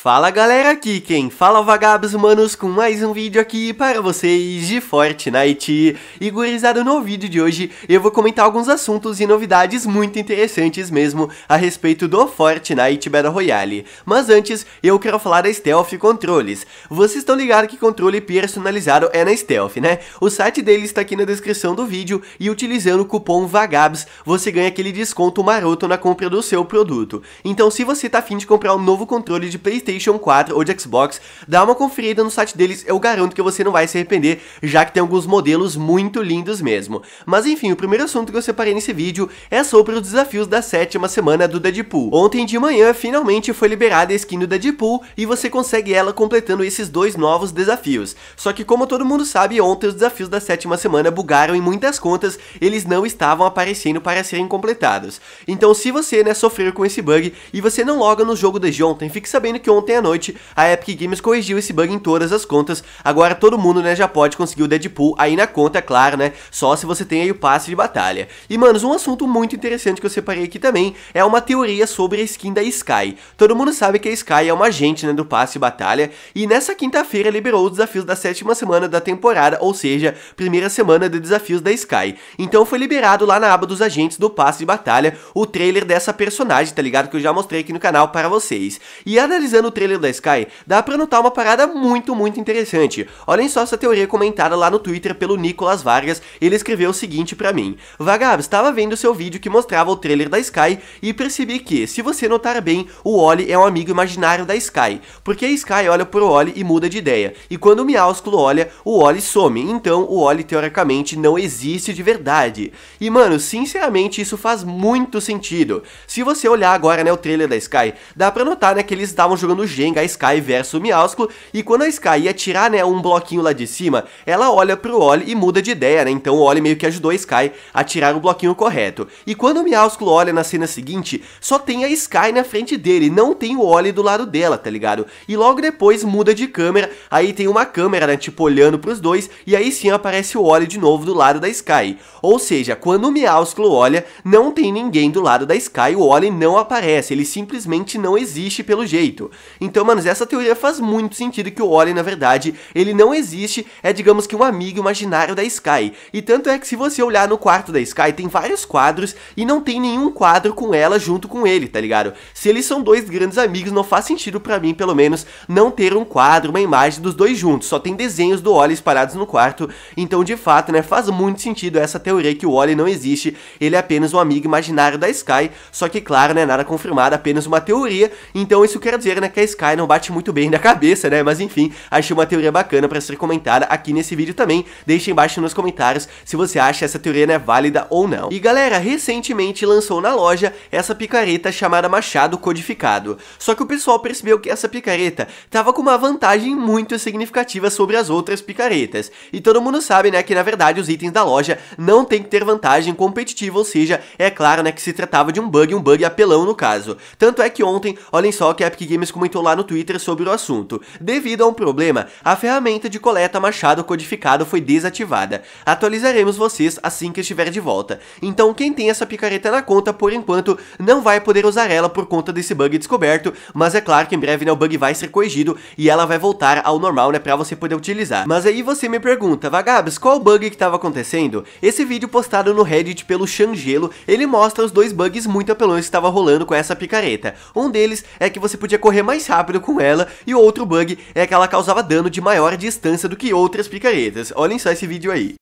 Fala galera, aqui quem fala é vagabos humanos com mais um vídeo aqui para vocês de Fortnite. E no vídeo de hoje eu vou comentar alguns assuntos e novidades muito interessantes mesmo a respeito do Fortnite Battle Royale. Mas antes, eu quero falar da Stealth Controles. Vocês estão ligados que controle personalizado é na Stealth, né? O site dele está aqui na descrição do vídeo e utilizando o cupom VAGABS você ganha aquele desconto maroto na compra do seu produto. Então se você tá afim de comprar um novo controle de Playstation, PlayStation 4 ou de Xbox, dá uma conferida no site deles, eu garanto que você não vai se arrepender, já que tem alguns modelos muito lindos mesmo. Mas enfim, o primeiro assunto que eu separei nesse vídeo é sobre os desafios da sétima semana do Deadpool. Ontem de manhã, finalmente foi liberada a skin do Deadpool e você consegue ela completando esses dois novos desafios. Só que como todo mundo sabe, ontem os desafios da sétima semana bugaram em muitas contas, eles não estavam aparecendo para serem completados. Então se você, né, sofreu com esse bug e você não loga no jogo desde ontem, fique sabendo que ontem ontem à noite, a Epic Games corrigiu esse bug em todas as contas. Agora todo mundo, né, já pode conseguir o Deadpool aí na conta, é claro, né? Só se você tem aí o passe de batalha. E, manos, um assunto muito interessante que eu separei aqui também é uma teoria sobre a skin da Sky. Todo mundo sabe que a Sky é uma agente, né, do passe de batalha. E nessa quinta-feira liberou os desafios da sétima semana da temporada, ou seja, primeira semana de desafios da Sky. Então foi liberado lá na aba dos agentes do passe de batalha o trailer dessa personagem, tá ligado? Que eu já mostrei aqui no canal para vocês. E analisando no trailer da Sky, dá pra notar uma parada muito, muito interessante. Olhem só essa teoria comentada lá no Twitter pelo Nicolas Vargas, ele escreveu o seguinte pra mim. Vagab, estava vendo seu vídeo que mostrava o trailer da Sky e percebi que, se você notar bem, o Oli é um amigo imaginário da Sky, porque a Sky olha pro Oli e muda de ideia, e quando o Miásculo olha, o Oli some, então o Oli teoricamente não existe de verdade. E mano, sinceramente isso faz muito sentido. Se você olhar agora né, o trailer da Sky, dá pra notar né, que eles estavam jogando no Jenga, a Sky versus o Miásculo, e quando a Sky ia tirar, né, um bloquinho lá de cima, ela olha pro Oli e muda de ideia, né, então o Oli meio que ajudou a Sky a tirar o bloquinho correto. E quando o Miásculo olha na cena seguinte, só tem a Sky na frente dele, não tem o Oli do lado dela, tá ligado? E logo depois muda de câmera, aí tem uma câmera, né, tipo olhando pros dois, e aí sim aparece o Oli de novo do lado da Sky. Ou seja, quando o Miásculo olha, não tem ninguém do lado da Sky, o Oli não aparece, ele simplesmente não existe pelo jeito. Então, manos, essa teoria faz muito sentido que o Oli, na verdade, ele não existe, é digamos que um amigo imaginário da Sky. E tanto é que se você olhar no quarto da Sky, tem vários quadros e não tem nenhum quadro com ela junto com ele, tá ligado? Se eles são dois grandes amigos, não faz sentido para mim, pelo menos, não ter um quadro, uma imagem dos dois juntos. Só tem desenhos do Oli espalhados no quarto. Então, de fato, né, faz muito sentido essa teoria que o Oli não existe, ele é apenas um amigo imaginário da Sky. Só que, claro, né, nada confirmado, apenas uma teoria. Então, isso quer dizer, né, que a Sky não bate muito bem na cabeça, né? Mas enfim, achei uma teoria bacana para ser comentada aqui nesse vídeo também. Deixe embaixo nos comentários se você acha essa teoria né, válida ou não. E galera, recentemente lançou na loja essa picareta chamada Machado Codificado. Só que o pessoal percebeu que essa picareta tava com uma vantagem muito significativa sobre as outras picaretas. E todo mundo sabe, né, que na verdade os itens da loja não tem que ter vantagem competitiva, ou seja, é claro, né, que se tratava de um bug, um bug apelão no caso. Tanto é que ontem, olhem só que a Epic Games comentou muito lá no Twitter sobre o assunto. Devido a um problema, a ferramenta de coleta machado codificado foi desativada. Atualizaremos vocês assim que estiver de volta. Então quem tem essa picareta na conta, por enquanto, não vai poder usar ela por conta desse bug descoberto, mas é claro que em breve né, o bug vai ser corrigido e ela vai voltar ao normal né, para você poder utilizar. Mas aí você me pergunta, Vagabes, qual bug que estava acontecendo? Esse vídeo postado no Reddit pelo Xangelo, ele mostra os dois bugs muito apelões que estava rolando com essa picareta. Um deles é que você podia correr mais rápido com ela, e o outro bug é que ela causava dano de maior distância do que outras picaretas. Olhem só esse vídeo aí.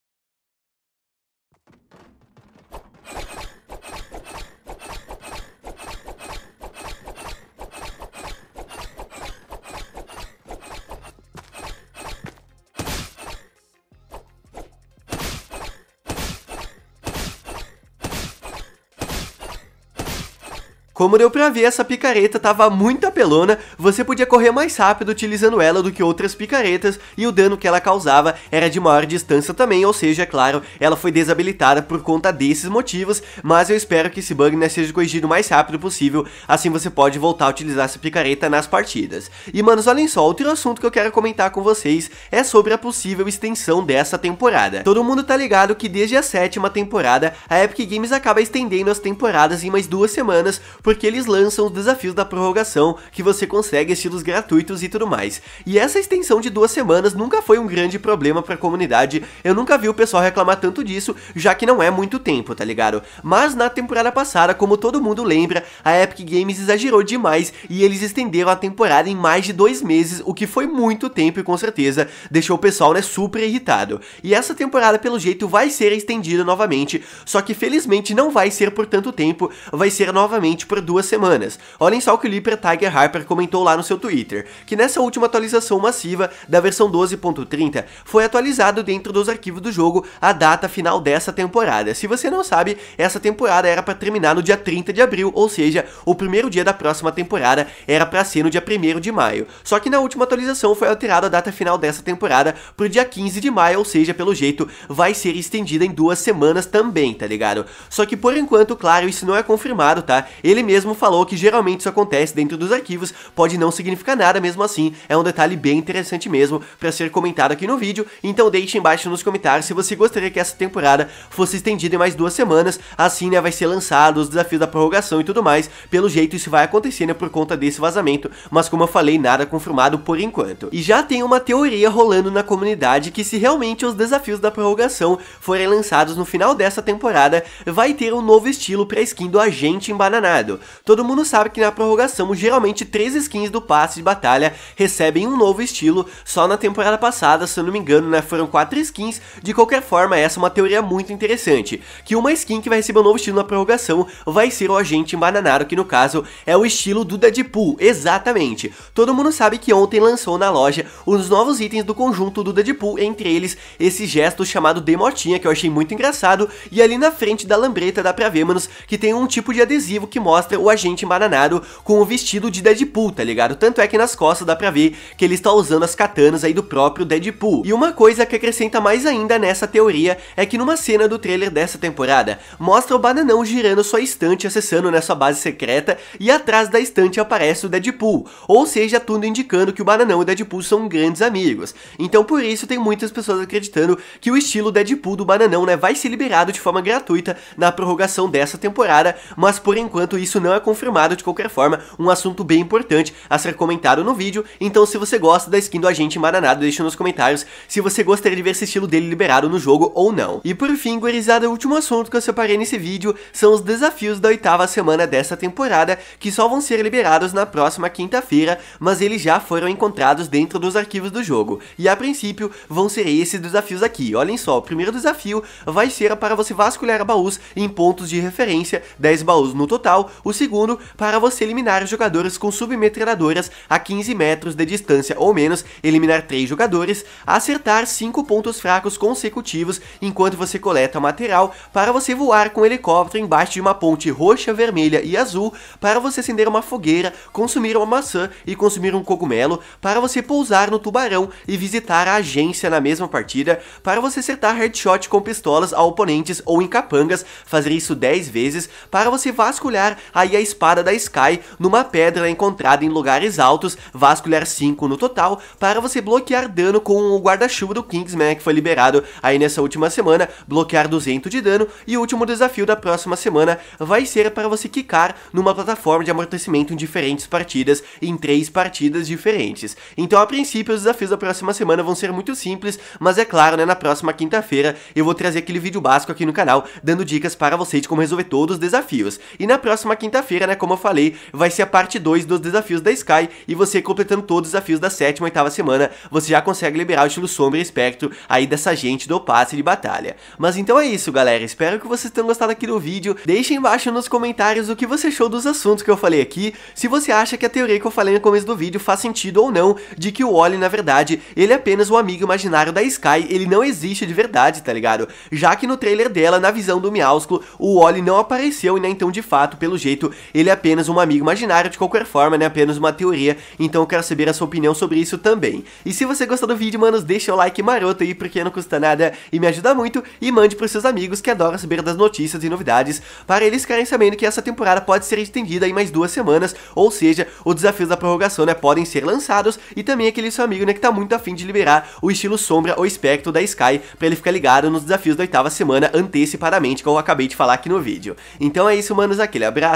Como deu pra ver, essa picareta tava muito apelona, você podia correr mais rápido utilizando ela do que outras picaretas, e o dano que ela causava era de maior distância também, ou seja, é claro, ela foi desabilitada por conta desses motivos, mas eu espero que esse bug né, seja corrigido o mais rápido possível, assim você pode voltar a utilizar essa picareta nas partidas. E manos, olhem só, outro assunto que eu quero comentar com vocês é sobre a possível extensão dessa temporada. Todo mundo tá ligado que desde a sétima temporada, a Epic Games acaba estendendo as temporadas em mais duas semanas, porque eles lançam os desafios da prorrogação, que você consegue estilos gratuitos e tudo mais. E essa extensão de duas semanas nunca foi um grande problema pra comunidade, eu nunca vi o pessoal reclamar tanto disso, já que não é muito tempo, tá ligado? Mas na temporada passada, como todo mundo lembra, a Epic Games exagerou demais e eles estenderam a temporada em mais de dois meses, o que foi muito tempo e com certeza deixou o pessoal né, super irritado. E essa temporada, pelo jeito, vai ser estendida novamente, só que felizmente não vai ser por tanto tempo, vai ser novamente por por duas semanas. Olhem só o que o Liper Tiger Harper comentou lá no seu Twitter, que nessa última atualização massiva da versão 12.30 foi atualizado dentro dos arquivos do jogo a data final dessa temporada. Se você não sabe, essa temporada era para terminar no dia 30 de abril, ou seja, o primeiro dia da próxima temporada era para ser no dia 1 de maio. Só que na última atualização foi alterada a data final dessa temporada pro dia 15 de maio, ou seja, pelo jeito vai ser estendida em duas semanas também, tá ligado? Só que por enquanto, claro, isso não é confirmado, tá? Ele mesmo falou que geralmente isso acontece dentro dos arquivos, pode não significar nada mesmo assim, é um detalhe bem interessante mesmo para ser comentado aqui no vídeo, então deixe embaixo nos comentários se você gostaria que essa temporada fosse estendida em mais duas semanas, assim né, vai ser lançado os desafios da prorrogação e tudo mais, pelo jeito isso vai acontecer né, por conta desse vazamento, mas como eu falei, nada confirmado por enquanto. E já tem uma teoria rolando na comunidade que se realmente os desafios da prorrogação forem lançados no final dessa temporada, vai ter um novo estilo para skin do agente embananado, Todo mundo sabe que na prorrogação, geralmente três skins do passe de batalha recebem um novo estilo, só na temporada passada, se eu não me engano, né, foram quatro skins. De qualquer forma, essa é uma teoria muito interessante, que uma skin que vai receber um novo estilo na prorrogação vai ser o agente embananado, que no caso é o estilo do Deadpool, exatamente. Todo mundo sabe que ontem lançou na loja os novos itens do conjunto do Deadpool, entre eles esse gesto chamado Demotinha, que eu achei muito engraçado, e ali na frente da lambreta dá pra ver, manos, que tem um tipo de adesivo que mostra mostra o agente embananado com o vestido de Deadpool, tá ligado? Tanto é que nas costas dá pra ver que ele está usando as katanas aí do próprio Deadpool. E uma coisa que acrescenta mais ainda nessa teoria é que numa cena do trailer dessa temporada, mostra o Bananão girando sua estante acessando nessa base secreta e atrás da estante aparece o Deadpool, ou seja, tudo indicando que o Bananão e o Deadpool são grandes amigos. Então por isso tem muitas pessoas acreditando que o estilo Deadpool do Bananão né, vai ser liberado de forma gratuita na prorrogação dessa temporada, mas por enquanto isso isso não é confirmado de qualquer forma, um assunto bem importante a ser comentado no vídeo, então se você gosta da skin do agente Maranado deixa nos comentários se você gostaria de ver esse estilo dele liberado no jogo ou não. E por fim, gurizada, o último assunto que eu separei nesse vídeo são os desafios da oitava semana dessa temporada, que só vão ser liberados na próxima quinta-feira, mas eles já foram encontrados dentro dos arquivos do jogo, e a princípio vão ser esses desafios aqui. Olhem só, o primeiro desafio vai ser para você vasculhar baús em pontos de referência, 10 baús no total, o segundo para você eliminar jogadores com submetralhadoras a 15 metros de distância ou menos, eliminar 3 jogadores, acertar 5 pontos fracos consecutivos enquanto você coleta material para você voar com um helicóptero embaixo de uma ponte roxa, vermelha e azul, para você acender uma fogueira, consumir uma maçã e consumir um cogumelo, para você pousar no tubarão e visitar a agência na mesma partida, para você acertar headshot com pistolas a oponentes ou em capangas, fazer isso 10 vezes, para você vasculhar aí a espada da Sky numa pedra encontrada em lugares altos, vasculhar 5 no total, para você bloquear dano com o guarda-chuva do Kingsman que foi liberado aí nessa última semana, bloquear 200 de dano e o último desafio da próxima semana vai ser para você quicar numa plataforma de amortecimento em diferentes partidas, em três partidas diferentes. Então a princípio os desafios da próxima semana vão ser muito simples, mas é claro, né, na próxima quinta-feira eu vou trazer aquele vídeo básico aqui no canal dando dicas para vocês de como resolver todos os desafios. E na próxima quinta-feira, né, como eu falei, vai ser a parte 2 dos desafios da Sky e você completando todos os desafios da sétima e oitava semana, você já consegue liberar o estilo sombra e espectro aí dessa gente do passe de batalha. Mas então é isso, galera, espero que vocês tenham gostado aqui do vídeo, deixe embaixo nos comentários o que você achou dos assuntos que eu falei aqui, se você acha que a teoria que eu falei no começo do vídeo faz sentido ou não, de que o Oli na verdade, ele é apenas um amigo imaginário da Sky, ele não existe de verdade, tá ligado? Já que no trailer dela, na visão do Miausculo, o Oli não apareceu e né, então de fato, pelo jeito jeito, ele é apenas um amigo imaginário de qualquer forma, né? Apenas uma teoria, então eu quero saber a sua opinião sobre isso também. E se você gostou do vídeo, manos, deixa o like maroto aí, porque não custa nada e me ajuda muito, e mande pros seus amigos que adoram saber das notícias e novidades, para eles ficarem sabendo que essa temporada pode ser estendida em mais duas semanas, ou seja, os desafios da prorrogação, né, podem ser lançados, e também aquele seu amigo, né, que tá muito afim de liberar o estilo sombra ou espectro da Sky, pra ele ficar ligado nos desafios da oitava semana antecipadamente, como eu acabei de falar aqui no vídeo. Então é isso, manos, aquele abraço,